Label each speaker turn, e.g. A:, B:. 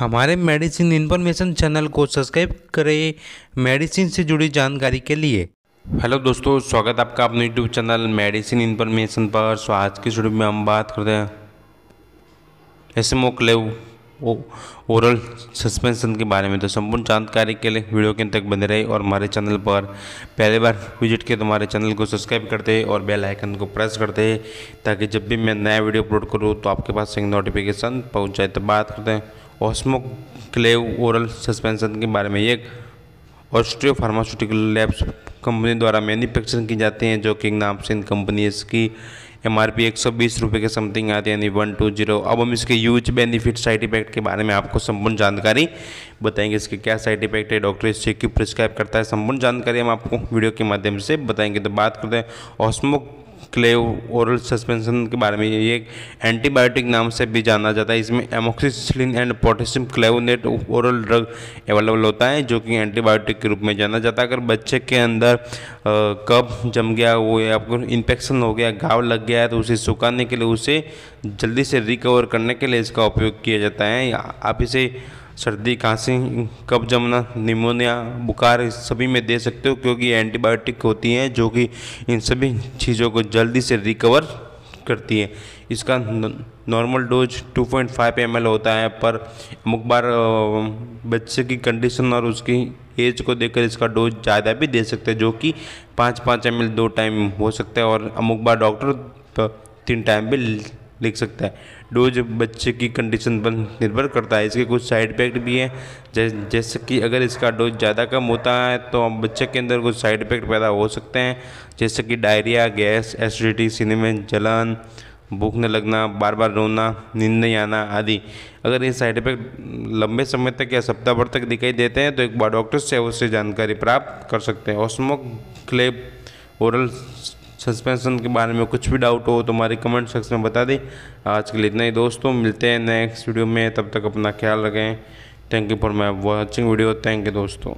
A: हमारे medicine information channel को subscribe करें मेडिसिन से जुड़ी जानकारी के लिए हेलो दोस्तों स्वागत आपका अपने यूट्यूब चैनल मेडिसिन इन्फॉर्मेशन पर सो आज की शुरू में हम बात करते हैं ऐसे मोकले ओरल सस्पेंशन के बारे में तो संपूर्ण जानकारी के लिए वीडियो के अंत तक बने रहे और हमारे चैनल पर पहले बार विजिट किए तो हमारे चैनल को सब्सक्राइब करते और बेल आइकन को प्रेस करते ताकि जब भी मैं नया वीडियो अपलोड करूँ तो आपके पास एक नोटिफिकेशन पहुँच जाए तो बात करते हैं ऑस्मोक्लेव ओरल सस्पेंशन के बारे में एक ऑस्ट्रियो फार्मास्यूटिकल लैब्स कंपनी द्वारा मैन्युफैक्चरिंग की जाती है जो कि नाम से इन कंपनी इसकी एम आर पी एक सौ बीस रुपये के समथिंग आती है यानी वन टू जीरो अब हम इसके यूज बेनिफिट साइड इफेक्ट के बारे में आपको संपूर्ण जानकारी बताएंगे इसके क्या साइड इफेक्ट है डॉक्टर इससे क्यों प्रिस्क्राइब करता है संपूर्ण जानकारी हम आपको वीडियो के माध्यम से बताएंगे तो बात करते हैं ऑस्मोक क्लेव ओरल सस्पेंशन के बारे में ये एक एंटीबायोटिक नाम से भी जाना जाता है इसमें amoxicillin and potassium clavulanate oral drug available होता है जो कि एंटीबायोटिक के रूप में जाना जाता है अगर बच्चे के अंदर कब जम गया वो या आपको इन्फेक्शन हो गया घाव लग गया है तो उसे सुखाने के लिए उसे जल्दी से रिकवर करने के लिए इसका उपयोग किया जाता है आप इसे सर्दी खांसी कब जमना निमोनिया बुखार सभी में दे सकते हो क्योंकि एंटीबायोटिक होती हैं जो कि इन सभी चीज़ों को जल्दी से रिकवर करती है इसका नॉर्मल डोज 2.5 पॉइंट होता है पर अमुक बार बच्चे की कंडीशन और उसकी एज को देखकर इसका डोज ज़्यादा भी दे सकते हैं जो कि पाँच पाँच एम दो टाइम हो सकता है और अमुक बार डॉक्टर तीन टाइम भी लिख सकता है डोज बच्चे की कंडीशन पर निर्भर करता है इसके कुछ साइड इफेक्ट भी हैं जैसे जैसे कि अगर इसका डोज ज़्यादा कम होता है तो बच्चे के अंदर कुछ साइड इफेक्ट पैदा हो सकते हैं जैसे कि डायरिया गैस एसिडिटी सीने में जलन भूख न लगना बार बार रोना नींद नहीं आना आदि अगर ये साइड इफेक्ट लंबे समय तक या सप्ताह भर तक दिखाई देते हैं तो एक बार डॉक्टर से उससे जानकारी प्राप्त कर सकते हैं ओस्मो क्लेब ओरल सस्पेंशन के बारे में कुछ भी डाउट हो तो हमारे कमेंट सेक्शन में बता दें आज के लिए इतना ही दोस्तों मिलते हैं नेक्स्ट वीडियो में तब तक अपना ख्याल रखें thank you for my watching video thank you दोस्तों